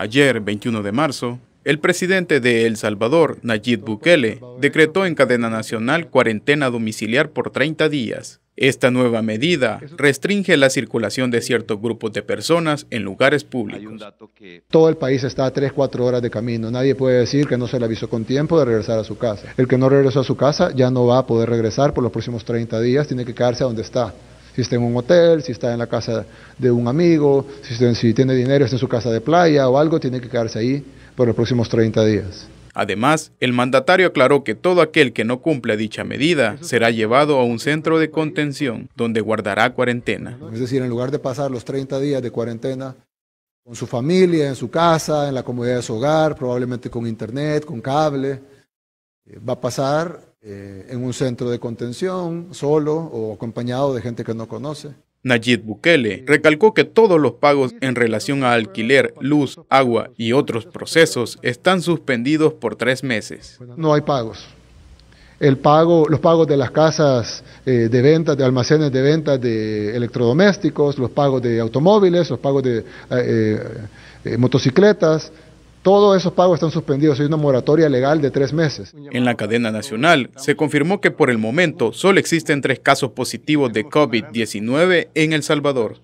Ayer, 21 de marzo, el presidente de El Salvador, Nayib Bukele, decretó en cadena nacional cuarentena domiciliar por 30 días. Esta nueva medida restringe la circulación de ciertos grupos de personas en lugares públicos. Todo el país está a 3, 4 horas de camino. Nadie puede decir que no se le avisó con tiempo de regresar a su casa. El que no regresó a su casa ya no va a poder regresar por los próximos 30 días, tiene que quedarse a donde está si está en un hotel, si está en la casa de un amigo, si, tiene dinero, está en su casa de playa o algo, tiene que quedarse ahí por los próximos 30 días. Además, el mandatario aclaró que todo aquel que no cumpla dicha medida será llevado a un centro de contención donde guardará cuarentena. Es decir, en lugar de pasar los 30 días de cuarentena con su familia, en su casa, en la comodidad de su hogar, probablemente con internet, con cable, eh, va a pasar eh, en un centro de contención, solo o acompañado de gente que no conoce. Nayid Bukele recalcó que todos los pagos en relación a alquiler, luz, agua y otros procesos están suspendidos por tres meses. No hay pagos. El pago, los pagos de las casas eh, de ventas, de almacenes de ventas de electrodomésticos, los pagos de automóviles, los pagos de eh, motocicletas, todos esos pagos están suspendidos. Hay una moratoria legal de tres meses. En la cadena nacional se confirmó que por el momento solo existen tres casos positivos de COVID-19 en El Salvador.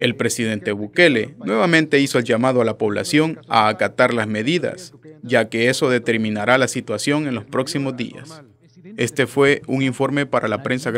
El presidente Bukele nuevamente hizo el llamado a la población a acatar las medidas, ya que eso determinará la situación en los próximos días. Este fue un informe para la prensa